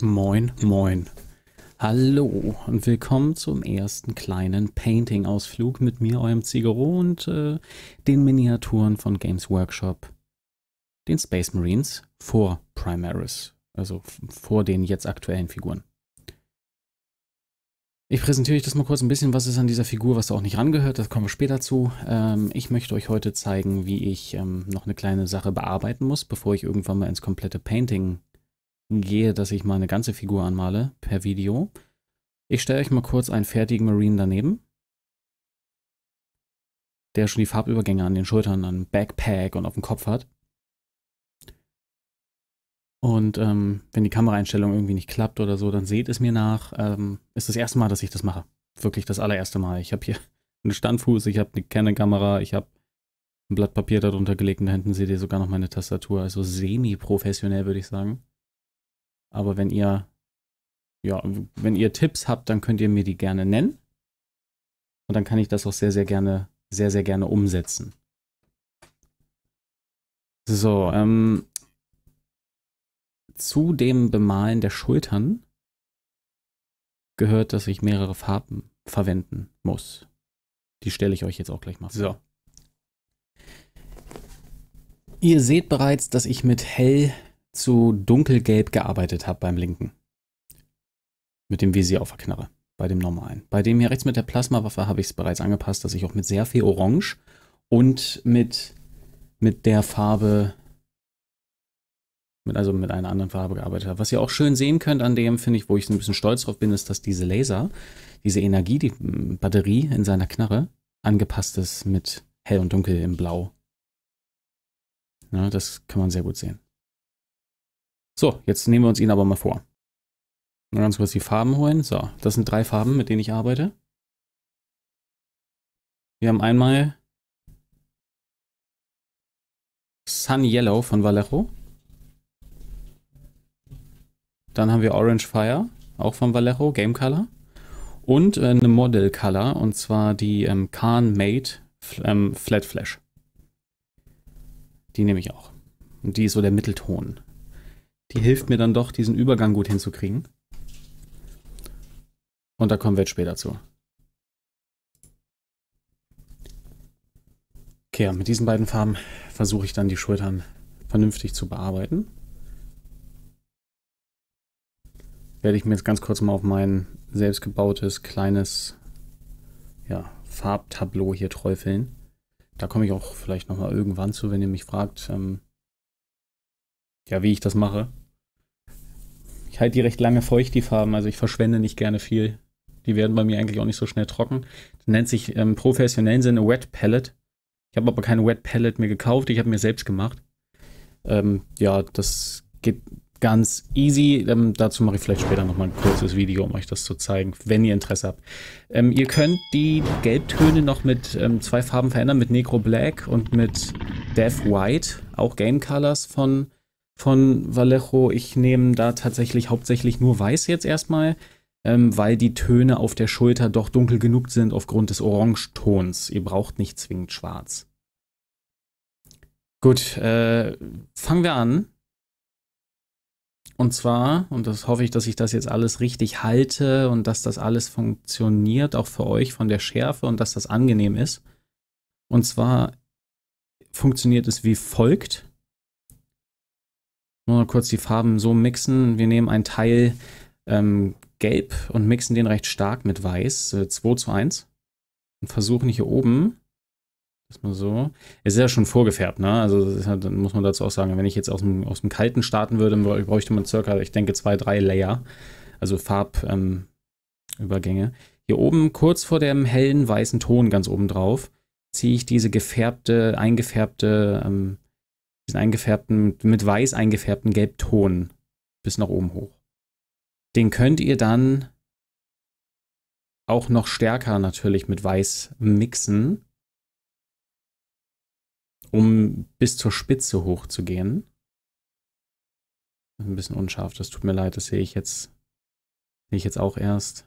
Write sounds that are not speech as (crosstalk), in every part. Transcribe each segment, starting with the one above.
Moin, moin. Hallo und willkommen zum ersten kleinen Painting-Ausflug mit mir, eurem Zigaro und äh, den Miniaturen von Games Workshop, den Space Marines vor Primaris, also vor den jetzt aktuellen Figuren. Ich präsentiere euch das mal kurz ein bisschen, was ist an dieser Figur, was da auch nicht rangehört, das kommen wir später zu. Ähm, ich möchte euch heute zeigen, wie ich ähm, noch eine kleine Sache bearbeiten muss, bevor ich irgendwann mal ins komplette Painting gehe, dass ich mal eine ganze Figur anmale per Video. Ich stelle euch mal kurz einen fertigen Marine daneben, der schon die Farbübergänge an den Schultern, an Backpack und auf dem Kopf hat. Und ähm, wenn die Kameraeinstellung irgendwie nicht klappt oder so, dann seht es mir nach. Ähm, ist das erste Mal, dass ich das mache. Wirklich das allererste Mal. Ich habe hier (laughs) einen Standfuß, ich habe eine Canon-Kamera, ich habe ein Blatt Papier darunter gelegt und da hinten seht ihr sogar noch meine Tastatur. Also semi-professionell würde ich sagen. Aber wenn ihr, ja, wenn ihr Tipps habt, dann könnt ihr mir die gerne nennen. Und dann kann ich das auch sehr, sehr gerne, sehr, sehr gerne umsetzen. So, ähm, zu dem Bemalen der Schultern gehört, dass ich mehrere Farben verwenden muss. Die stelle ich euch jetzt auch gleich mal. vor. So. Ihr seht bereits, dass ich mit hell zu dunkelgelb gearbeitet habe beim linken. Mit dem Visier auf der Knarre, bei dem normalen. Bei dem hier rechts mit der Plasmawaffe habe ich es bereits angepasst, dass ich auch mit sehr viel Orange und mit, mit der Farbe, mit, also mit einer anderen Farbe gearbeitet habe. Was ihr auch schön sehen könnt an dem, finde ich, wo ich ein bisschen stolz drauf bin, ist, dass diese Laser, diese Energie, die hm, Batterie in seiner Knarre angepasst ist mit hell und dunkel im Blau. Ja, das kann man sehr gut sehen. So, jetzt nehmen wir uns ihn aber mal vor. Mal ganz kurz die Farben holen. So, das sind drei Farben, mit denen ich arbeite. Wir haben einmal Sun Yellow von Vallejo. Dann haben wir Orange Fire, auch von Vallejo, Game Color. Und äh, eine Model Color, und zwar die ähm, Khan Made ähm, Flat Flash. Die nehme ich auch. Und die ist so der Mittelton. Die hilft mir dann doch, diesen Übergang gut hinzukriegen. Und da kommen wir jetzt später zu. Okay, mit diesen beiden Farben versuche ich dann die Schultern vernünftig zu bearbeiten. Werde ich mir jetzt ganz kurz mal auf mein selbstgebautes kleines ja, Farbtableau hier träufeln. Da komme ich auch vielleicht nochmal irgendwann zu, wenn ihr mich fragt, ähm, ja, wie ich das mache. Ich halte die recht lange feucht, die Farben, also ich verschwende nicht gerne viel. Die werden bei mir eigentlich auch nicht so schnell trocken. Das nennt sich im ähm, professionellen Sinne Wet Palette. Ich habe aber keine Wet Palette mir gekauft, ich habe mir selbst gemacht. Ähm, ja, das geht ganz easy. Ähm, dazu mache ich vielleicht später nochmal ein kurzes Video, um euch das zu zeigen, wenn ihr Interesse habt. Ähm, ihr könnt die Gelbtöne noch mit ähm, zwei Farben verändern, mit Negro Black und mit Death White, auch Game Colors von von Vallejo. Ich nehme da tatsächlich hauptsächlich nur weiß jetzt erstmal, ähm, weil die Töne auf der Schulter doch dunkel genug sind aufgrund des Orangetons. Ihr braucht nicht zwingend schwarz. Gut, äh, fangen wir an. Und zwar, und das hoffe ich, dass ich das jetzt alles richtig halte und dass das alles funktioniert, auch für euch von der Schärfe und dass das angenehm ist. Und zwar funktioniert es wie folgt. Nur kurz die Farben so mixen. Wir nehmen einen Teil ähm, gelb und mixen den recht stark mit weiß, äh, 2 zu 1. Und versuchen hier oben, das mal so, es ist ja schon vorgefärbt, ne? Also halt, dann muss man dazu auch sagen, wenn ich jetzt aus dem, aus dem Kalten starten würde, bräuchte man circa, ich denke, zwei, drei Layer, also Farbübergänge. Ähm, hier oben, kurz vor dem hellen weißen Ton ganz oben drauf, ziehe ich diese gefärbte, eingefärbte ähm, diesen eingefärbten, mit weiß eingefärbten Gelbton bis nach oben hoch. Den könnt ihr dann auch noch stärker natürlich mit weiß mixen, um bis zur Spitze hochzugehen. Ein bisschen unscharf, das tut mir leid, das sehe ich jetzt, sehe ich jetzt auch erst.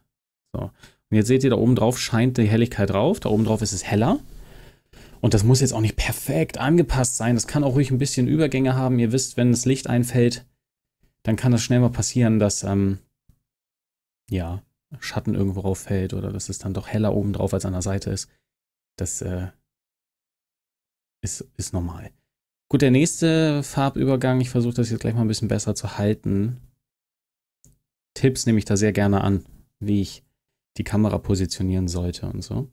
So. Und jetzt seht ihr, da oben drauf scheint die Helligkeit drauf, da oben drauf ist es heller. Und das muss jetzt auch nicht perfekt angepasst sein. Das kann auch ruhig ein bisschen Übergänge haben. Ihr wisst, wenn das Licht einfällt, dann kann das schnell mal passieren, dass ähm, ja, Schatten irgendwo drauf fällt oder dass es dann doch heller oben drauf als an der Seite ist. Das äh, ist, ist normal. Gut, der nächste Farbübergang, ich versuche das jetzt gleich mal ein bisschen besser zu halten. Tipps nehme ich da sehr gerne an, wie ich die Kamera positionieren sollte und so.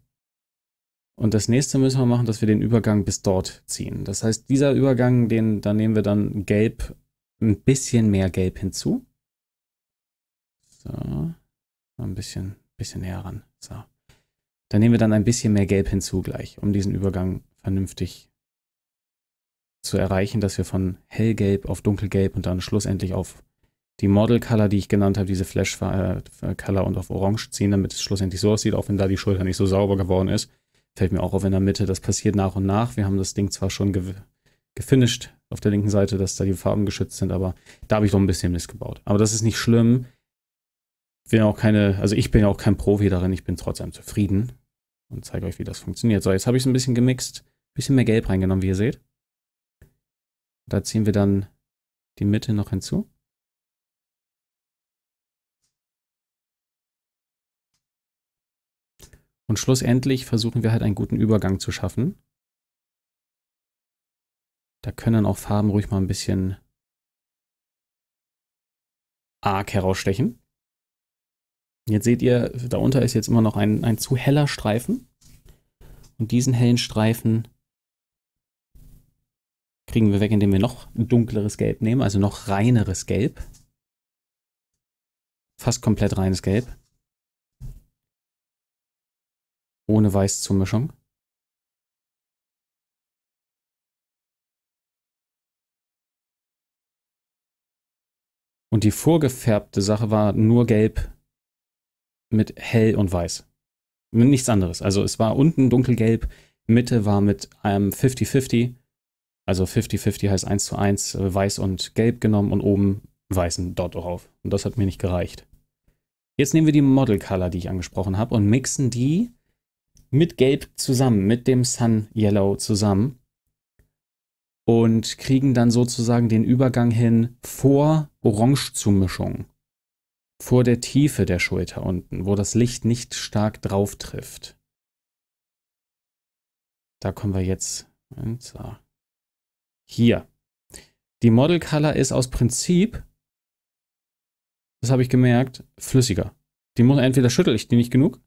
Und das nächste müssen wir machen, dass wir den Übergang bis dort ziehen. Das heißt, dieser Übergang, den, da nehmen wir dann gelb, ein bisschen mehr gelb hinzu. So, ein bisschen, bisschen näher ran. So. Da nehmen wir dann ein bisschen mehr gelb hinzu gleich, um diesen Übergang vernünftig zu erreichen, dass wir von hellgelb auf dunkelgelb und dann schlussendlich auf die Model Color, die ich genannt habe, diese Flash äh, Color und auf Orange ziehen, damit es schlussendlich so aussieht, auch wenn da die Schulter nicht so sauber geworden ist. Fällt mir auch auf in der Mitte. Das passiert nach und nach. Wir haben das Ding zwar schon ge gefinisht auf der linken Seite, dass da die Farben geschützt sind, aber da habe ich doch ein bisschen Mist gebaut. Aber das ist nicht schlimm. Bin auch keine, also ich bin ja auch kein Profi darin, ich bin trotzdem zufrieden und zeige euch, wie das funktioniert. So, jetzt habe ich es ein bisschen gemixt, ein bisschen mehr Gelb reingenommen, wie ihr seht. Da ziehen wir dann die Mitte noch hinzu. Und schlussendlich versuchen wir halt einen guten Übergang zu schaffen. Da können auch Farben ruhig mal ein bisschen arg herausstechen. Jetzt seht ihr, darunter ist jetzt immer noch ein, ein zu heller Streifen. Und diesen hellen Streifen kriegen wir weg, indem wir noch ein dunkleres Gelb nehmen, also noch reineres Gelb. Fast komplett reines Gelb ohne Weiß zur Mischung. Und die vorgefärbte Sache war nur gelb mit hell und weiß. Nichts anderes. Also es war unten dunkelgelb, Mitte war mit einem ähm, 50-50. Also 50-50 heißt 1 zu 1 äh, weiß und gelb genommen und oben weißen Dot drauf. Und das hat mir nicht gereicht. Jetzt nehmen wir die Model Color, die ich angesprochen habe, und mixen die mit Gelb zusammen, mit dem Sun Yellow zusammen und kriegen dann sozusagen den Übergang hin vor Orange-Zumischung, vor der Tiefe der Schulter unten, wo das Licht nicht stark drauf trifft. Da kommen wir jetzt. Hier. Die Model Color ist aus Prinzip, das habe ich gemerkt, flüssiger. Die muss entweder schüttel ich die nicht genug,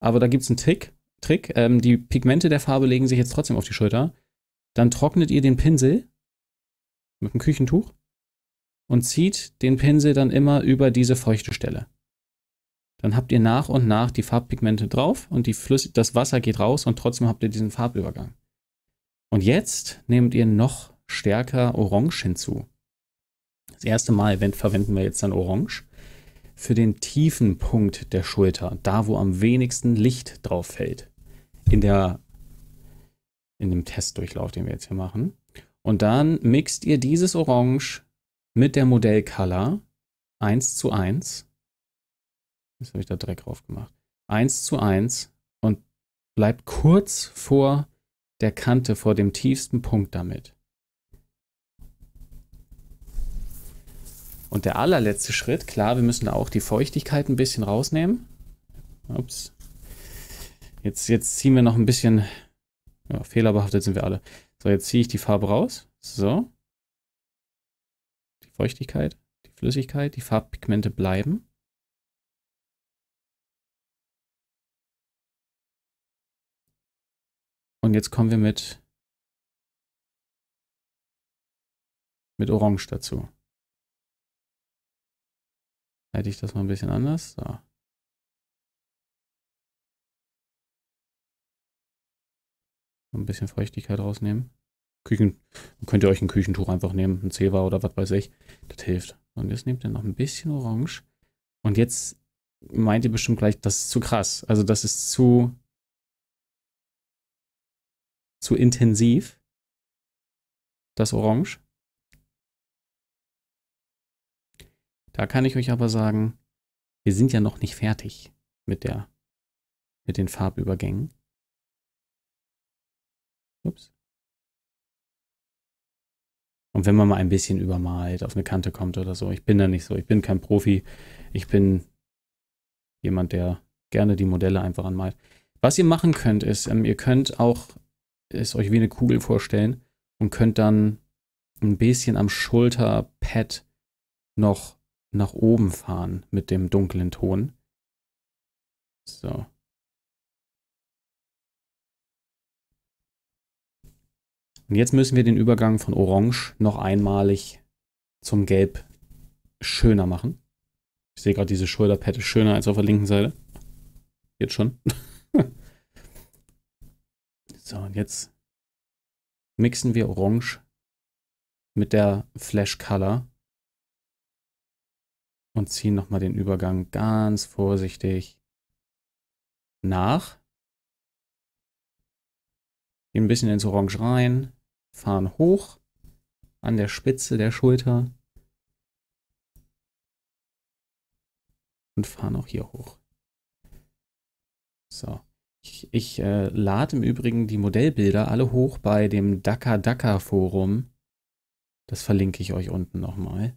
aber da gibt es einen Tick, Trick. Ähm, die Pigmente der Farbe legen sich jetzt trotzdem auf die Schulter. Dann trocknet ihr den Pinsel mit einem Küchentuch und zieht den Pinsel dann immer über diese feuchte Stelle. Dann habt ihr nach und nach die Farbpigmente drauf und die Flüss das Wasser geht raus und trotzdem habt ihr diesen Farbübergang. Und jetzt nehmt ihr noch stärker Orange hinzu. Das erste Mal verwenden wir jetzt dann Orange für den tiefen Punkt der Schulter, da wo am wenigsten Licht drauf fällt in der in dem Testdurchlauf, den wir jetzt hier machen. Und dann mixt ihr dieses Orange mit der Modellcolor 1 zu 1. Jetzt habe ich da Dreck drauf gemacht. 1 zu 1 und bleibt kurz vor der Kante, vor dem tiefsten Punkt damit. Und der allerletzte Schritt, klar, wir müssen da auch die Feuchtigkeit ein bisschen rausnehmen. Ups, Jetzt, jetzt ziehen wir noch ein bisschen... Ja, fehlerbehaftet sind wir alle. So, jetzt ziehe ich die Farbe raus. So. Die Feuchtigkeit, die Flüssigkeit, die Farbpigmente bleiben. Und jetzt kommen wir mit, mit Orange dazu. Halte ich das mal ein bisschen anders. So. Ein bisschen Feuchtigkeit rausnehmen. Küchen, könnt ihr euch ein Küchentuch einfach nehmen, ein Zewa oder was weiß ich. Das hilft. Und jetzt nehmt ihr noch ein bisschen Orange. Und jetzt meint ihr bestimmt gleich, das ist zu krass. Also das ist zu zu intensiv. Das Orange. Da kann ich euch aber sagen, wir sind ja noch nicht fertig mit der mit den Farbübergängen. Ups. Und wenn man mal ein bisschen übermalt, auf eine Kante kommt oder so. Ich bin da nicht so. Ich bin kein Profi. Ich bin jemand, der gerne die Modelle einfach anmalt. Was ihr machen könnt, ist, ähm, ihr könnt auch es euch wie eine Kugel vorstellen und könnt dann ein bisschen am Schulterpad noch nach oben fahren mit dem dunklen Ton. So. Und jetzt müssen wir den Übergang von Orange noch einmalig zum Gelb schöner machen. Ich sehe gerade diese Schulterpette schöner als auf der linken Seite. Jetzt schon. (laughs) so, und jetzt mixen wir Orange mit der Flash Color und ziehen nochmal den Übergang ganz vorsichtig nach. Gehen ein bisschen ins Orange rein, fahren hoch an der Spitze der Schulter und fahren auch hier hoch. So. Ich, ich äh, lade im Übrigen die Modellbilder alle hoch bei dem Dakar Dakar Forum. Das verlinke ich euch unten nochmal.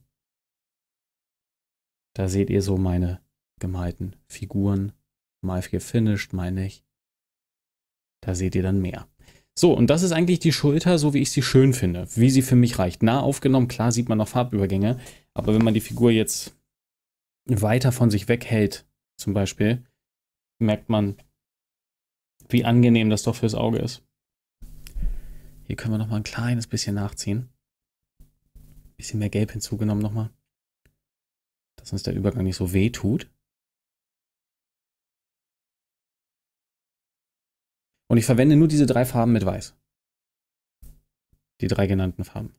Da seht ihr so meine gemalten Figuren. Mal 4 finished, meine ich. Da seht ihr dann mehr. So, und das ist eigentlich die Schulter, so wie ich sie schön finde, wie sie für mich reicht. Nah aufgenommen, klar sieht man noch Farbübergänge, aber wenn man die Figur jetzt weiter von sich weghält, zum Beispiel, merkt man, wie angenehm das doch fürs Auge ist. Hier können wir nochmal ein kleines bisschen nachziehen. Ein bisschen mehr Gelb hinzugenommen nochmal, dass uns der Übergang nicht so weh tut. Und ich verwende nur diese drei Farben mit Weiß. Die drei genannten Farben.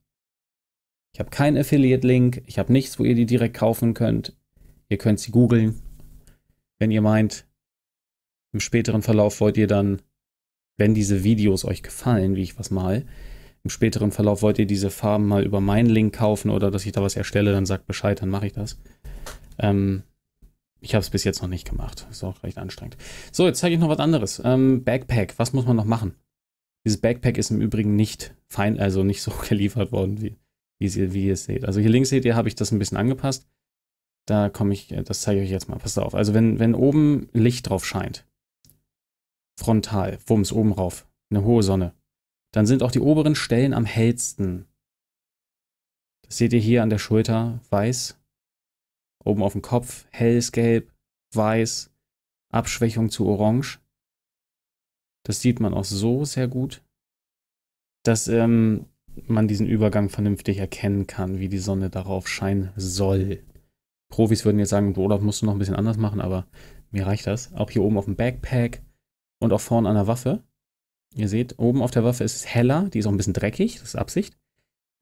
Ich habe keinen Affiliate-Link, ich habe nichts, wo ihr die direkt kaufen könnt. Ihr könnt sie googeln. Wenn ihr meint, im späteren Verlauf wollt ihr dann, wenn diese Videos euch gefallen, wie ich was mal, im späteren Verlauf wollt ihr diese Farben mal über meinen Link kaufen oder dass ich da was erstelle, dann sagt Bescheid, dann mache ich das. Ähm, ich habe es bis jetzt noch nicht gemacht. Ist auch recht anstrengend. So, jetzt zeige ich noch was anderes. Ähm, Backpack. Was muss man noch machen? Dieses Backpack ist im Übrigen nicht fein, also nicht so (laughs) geliefert worden, wie, wie, sie, wie ihr es seht. Also hier links seht ihr, habe ich das ein bisschen angepasst. Da komme ich, äh, das zeige ich euch jetzt mal. Passt auf. Also wenn, wenn oben Licht drauf scheint, frontal, wumms, oben rauf, eine hohe Sonne, dann sind auch die oberen Stellen am hellsten. Das seht ihr hier an der Schulter, weiß oben auf dem Kopf, helles Gelb, weiß, Abschwächung zu orange. Das sieht man auch so sehr gut, dass ähm, man diesen Übergang vernünftig erkennen kann, wie die Sonne darauf scheinen soll. Profis würden jetzt sagen, Olaf musst du noch ein bisschen anders machen, aber mir reicht das. Auch hier oben auf dem Backpack und auch vorne an der Waffe. Ihr seht, oben auf der Waffe ist es heller, die ist auch ein bisschen dreckig, das ist Absicht.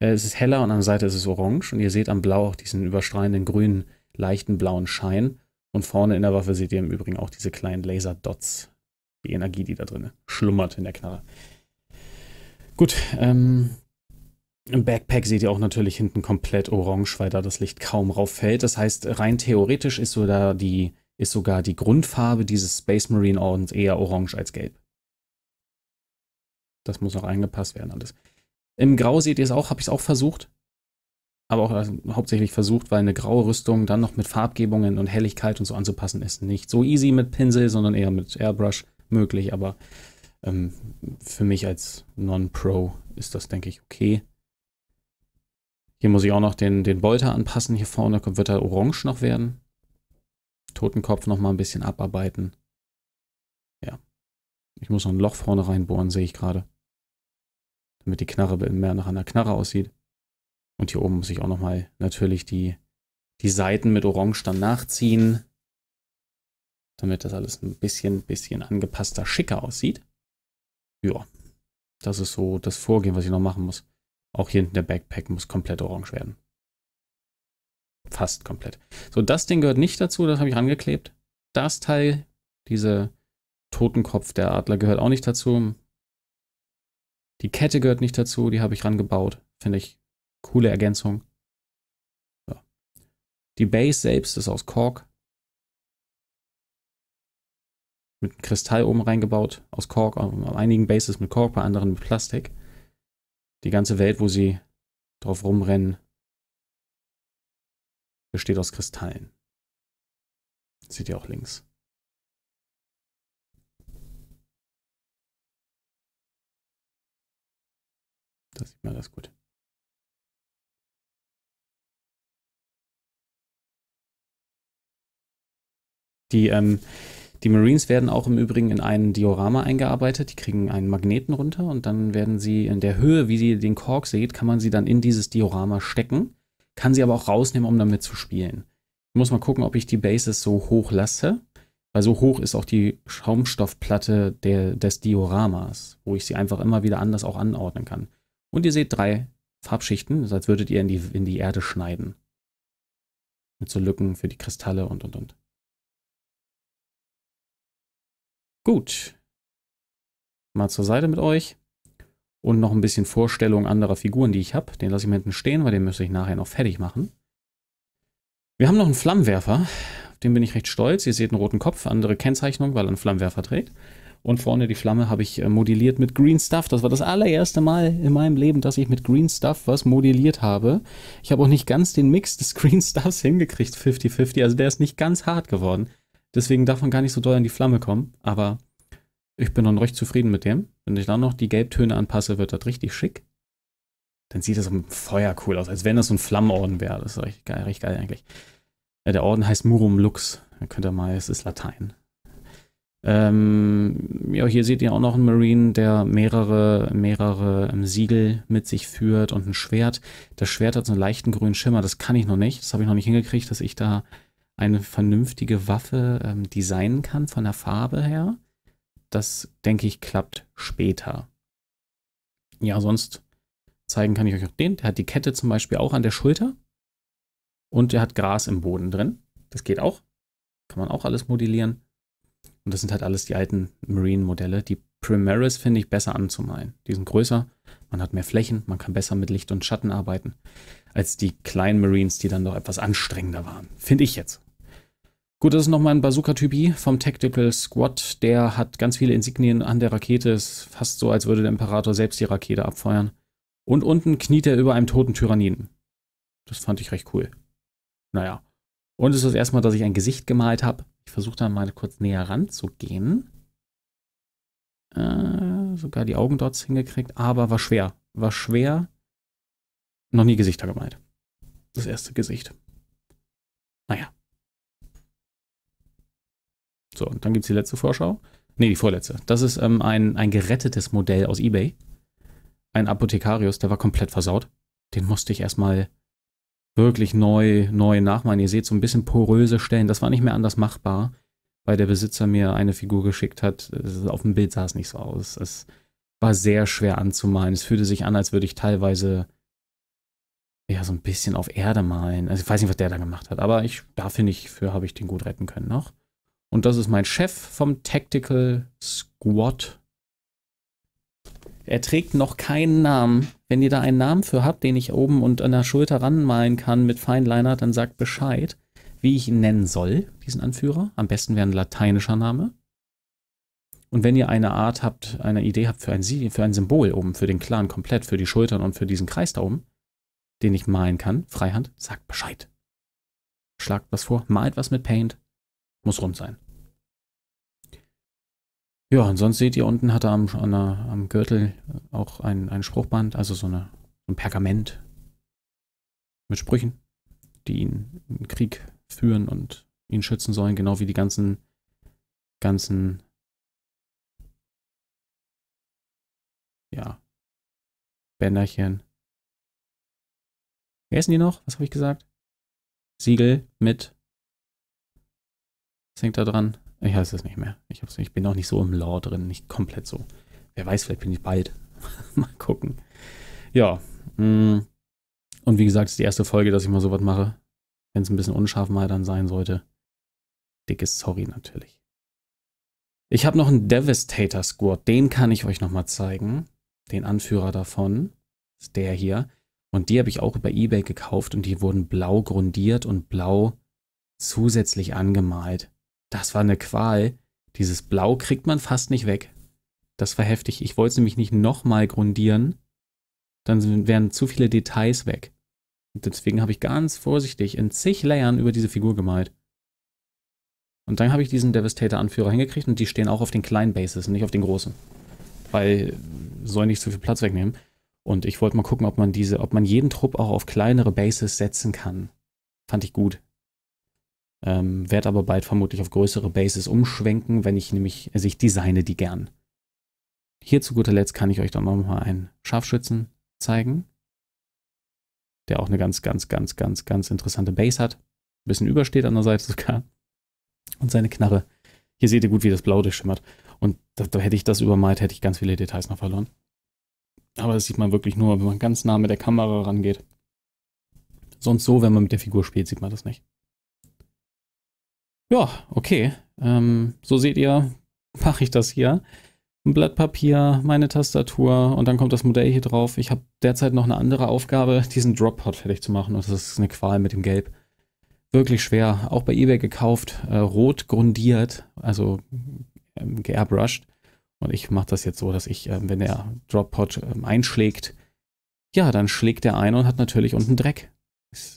Äh, es ist heller und an der Seite ist es orange und ihr seht am Blau auch diesen überstrahlenden grünen leichten blauen Schein. Und vorne in der Waffe seht ihr im Übrigen auch diese kleinen Laser-Dots. Die Energie, die da drin schlummert in der Knarre. Gut, ähm, im Backpack seht ihr auch natürlich hinten komplett orange, weil da das Licht kaum rauf fällt. Das heißt, rein theoretisch ist, so da die, ist sogar die Grundfarbe dieses Space Marine Ordens eher orange als gelb. Das muss auch eingepasst werden alles. Im Grau seht ihr es auch, habe ich es auch versucht aber auch hauptsächlich versucht, weil eine graue Rüstung dann noch mit Farbgebungen und Helligkeit und so anzupassen ist. Nicht so easy mit Pinsel, sondern eher mit Airbrush möglich, aber ähm, für mich als Non-Pro ist das, denke ich, okay. Hier muss ich auch noch den, den Bolter anpassen. Hier vorne wird er orange noch werden. Totenkopf noch mal ein bisschen abarbeiten. Ja. Ich muss noch ein Loch vorne reinbohren, sehe ich gerade. Damit die Knarre mehr nach einer Knarre aussieht. Und hier oben muss ich auch nochmal natürlich die, die Seiten mit Orange dann nachziehen, damit das alles ein bisschen, bisschen angepasster, schicker aussieht. Ja, das ist so das Vorgehen, was ich noch machen muss. Auch hier hinten der Backpack muss komplett orange werden. Fast komplett. So, das Ding gehört nicht dazu, das habe ich angeklebt. Das Teil, dieser Totenkopf der Adler gehört auch nicht dazu. Die Kette gehört nicht dazu, die habe ich rangebaut. Finde ich Coole Ergänzung. Ja. Die Base selbst ist aus Kork. Mit einem Kristall oben reingebaut, aus Kork. Auf einigen Bases mit Kork, bei anderen mit Plastik. Die ganze Welt, wo sie drauf rumrennen, besteht aus Kristallen. Das seht ihr auch links. Das sieht man das gut. Die, ähm, die Marines werden auch im Übrigen in ein Diorama eingearbeitet. Die kriegen einen Magneten runter und dann werden sie in der Höhe, wie sie den Kork seht, kann man sie dann in dieses Diorama stecken. Kann sie aber auch rausnehmen, um damit zu spielen. Ich muss mal gucken, ob ich die Bases so hoch lasse, weil so hoch ist auch die Schaumstoffplatte der, des Dioramas, wo ich sie einfach immer wieder anders auch anordnen kann. Und ihr seht drei Farbschichten, als würdet ihr in die, in die Erde schneiden. Mit so Lücken für die Kristalle und und und. Gut. Mal zur Seite mit euch. Und noch ein bisschen Vorstellung anderer Figuren, die ich habe. Den lasse ich mir hinten stehen, weil den müsste ich nachher noch fertig machen. Wir haben noch einen Flammenwerfer. Auf den bin ich recht stolz. Ihr seht einen roten Kopf, andere Kennzeichnung, weil er einen Flammenwerfer trägt. Und vorne die Flamme habe ich äh, modelliert mit Green Stuff. Das war das allererste Mal in meinem Leben, dass ich mit Green Stuff was modelliert habe. Ich habe auch nicht ganz den Mix des (laughs) Green Stuffs hingekriegt, 50-50. Also der ist nicht ganz hart geworden. Deswegen darf man gar nicht so doll in die Flamme kommen, aber ich bin dann recht zufrieden mit dem. Wenn ich dann noch die Gelbtöne anpasse, wird das richtig schick. Dann sieht das mit Feuer cool aus, als wenn das so ein Flammenorden wäre. Das ist richtig geil, richtig geil eigentlich. Äh, der Orden heißt Murum Lux. Dann könnt ihr mal, es ist Latein. Ähm, ja, hier seht ihr auch noch einen Marine, der mehrere, mehrere ähm, Siegel mit sich führt und ein Schwert. Das Schwert hat so einen leichten grünen Schimmer. Das kann ich noch nicht. Das habe ich noch nicht hingekriegt, dass ich da eine vernünftige Waffe ähm, designen kann von der Farbe her. Das, denke ich, klappt später. Ja, sonst zeigen kann ich euch auch den. Der hat die Kette zum Beispiel auch an der Schulter. Und der hat Gras im Boden drin. Das geht auch. Kann man auch alles modellieren. Und das sind halt alles die alten Marine-Modelle. Die Primaris finde ich besser anzumalen. Die sind größer, man hat mehr Flächen, man kann besser mit Licht und Schatten arbeiten, als die kleinen Marines, die dann doch etwas anstrengender waren. Finde ich jetzt. Gut, das ist nochmal ein Bazooka-Typi vom Tactical Squad. Der hat ganz viele Insignien an der Rakete. Ist fast so, als würde der Imperator selbst die Rakete abfeuern. Und unten kniet er über einem toten Tyranniden. Das fand ich recht cool. Naja. Und es ist das erste Mal, dass ich ein Gesicht gemalt habe. Ich versuche da mal kurz näher ranzugehen. Äh, sogar die Augen dort hingekriegt, aber war schwer. War schwer. Noch nie Gesichter gemalt. Das erste Gesicht. Naja. So, und dann gibt es die letzte Vorschau. Nee, die vorletzte. Das ist ähm, ein, ein gerettetes Modell aus eBay. Ein Apothekarius, der war komplett versaut. Den musste ich erstmal wirklich neu, neu nachmachen. Ihr seht so ein bisschen poröse Stellen. Das war nicht mehr anders machbar, weil der Besitzer mir eine Figur geschickt hat. Auf dem Bild sah es nicht so aus. Es war sehr schwer anzumalen. Es fühlte sich an, als würde ich teilweise ja, so ein bisschen auf Erde malen. Also ich weiß nicht, was der da gemacht hat, aber ich, da finde ich, für habe ich den gut retten können noch. Und das ist mein Chef vom Tactical Squad. Er trägt noch keinen Namen. Wenn ihr da einen Namen für habt, den ich oben und an der Schulter ranmalen kann mit Feinliner, dann sagt Bescheid, wie ich ihn nennen soll, diesen Anführer. Am besten wäre ein lateinischer Name. Und wenn ihr eine Art habt, eine Idee habt für ein, für ein Symbol oben, für den Clan komplett, für die Schultern und für diesen Kreis da oben, den ich malen kann, Freihand, sagt Bescheid. Schlagt was vor, malt was mit Paint, muss rund sein. Ja, und sonst seht ihr, unten hat er am, der, am Gürtel auch ein, ein Spruchband, also so eine, ein Pergament mit Sprüchen, die ihn in Krieg führen und ihn schützen sollen, genau wie die ganzen, ganzen, ja, Bänderchen. Wer ist denn die noch? Was habe ich gesagt? Siegel mit was hängt da dran? Ich weiß es nicht mehr. Ich, ich bin auch nicht so im Lore drin, nicht komplett so. Wer weiß, vielleicht bin ich bald. (laughs) mal gucken. Ja. Mm. Und wie gesagt, ist die erste Folge, dass ich mal sowas mache. Wenn es ein bisschen unscharf mal dann sein sollte. Dickes Sorry natürlich. Ich habe noch einen Devastator Squad. Den kann ich euch nochmal zeigen. Den Anführer davon. Ist der hier. Und die habe ich auch über Ebay gekauft und die wurden blau grundiert und blau zusätzlich angemalt das war eine Qual. Dieses Blau kriegt man fast nicht weg. Das war heftig. Ich wollte es nämlich nicht nochmal grundieren. Dann wären zu viele Details weg. Und deswegen habe ich ganz vorsichtig in zig Layern über diese Figur gemalt. Und dann habe ich diesen Devastator-Anführer hingekriegt und die stehen auch auf den kleinen Bases, nicht auf den großen. Weil äh, soll nicht zu viel Platz wegnehmen. Und ich wollte mal gucken, ob man diese, ob man jeden Trupp auch auf kleinere Bases setzen kann. Fand ich gut. Ähm, werde aber bald vermutlich auf größere Bases umschwenken, wenn ich nämlich, also ich designe die gern. Hier zu guter Letzt kann ich euch dann nochmal einen Scharfschützen zeigen, der auch eine ganz, ganz, ganz, ganz, ganz interessante Base hat. Ein bisschen übersteht an der Seite sogar. Und seine Knarre. Hier seht ihr gut, wie das Blau durchschimmert. Und da, da hätte ich das übermalt, hätte ich ganz viele Details noch verloren. Aber das sieht man wirklich nur, wenn man ganz nah mit der Kamera rangeht. Sonst so, wenn man mit der Figur spielt, sieht man das nicht. Ja, okay. Ähm, so seht ihr, (laughs) mache ich das hier. Ein Blatt Papier, meine Tastatur und dann kommt das Modell hier drauf. Ich habe derzeit noch eine andere Aufgabe, (laughs) diesen Drop-Pod fertig zu machen und das ist eine Qual mit dem Gelb. Wirklich schwer. Auch bei eBay gekauft, äh, rot grundiert, also ähm, geairbrushed. Und ich mache das jetzt so, dass ich, äh, wenn der Drop-Pod äh, einschlägt, ja, dann schlägt er ein und hat natürlich unten Dreck.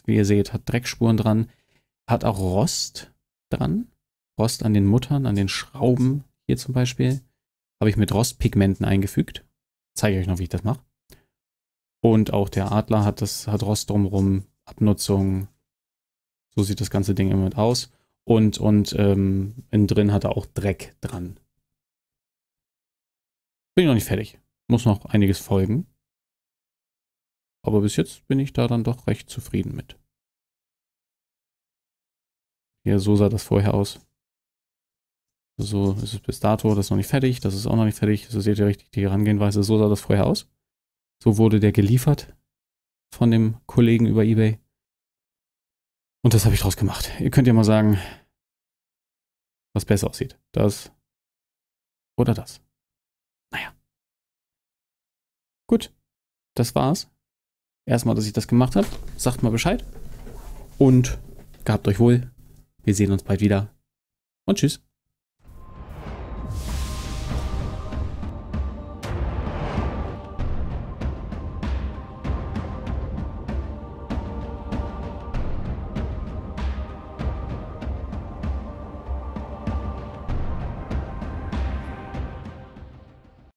Wie ihr seht, hat Dreckspuren dran, hat auch Rost dran. Rost an den Muttern, an den Schrauben hier zum Beispiel. Habe ich mit Rostpigmenten eingefügt. Zeige euch noch, wie ich das mache. Und auch der Adler hat das, hat Rost drumherum, Abnutzung. So sieht das ganze Ding immer Moment aus. Und, und ähm, innen drin hat er auch Dreck dran. Bin ich noch nicht fertig. Muss noch einiges folgen. Aber bis jetzt bin ich da dann doch recht zufrieden mit. Ja, so sah das vorher aus. So ist es bis dato, das ist noch nicht fertig, das ist auch noch nicht fertig. So seht ihr richtig die Herangehenweise, so sah das vorher aus. So wurde der geliefert von dem Kollegen über Ebay. Und das habe ich draus gemacht. Ihr könnt ja mal sagen, was besser aussieht. Das oder das. Naja. Gut, das war's. Erstmal, dass ich das gemacht habe. Sagt mal Bescheid. Und gehabt euch wohl. Wir sehen uns bald wieder. Und tschüss.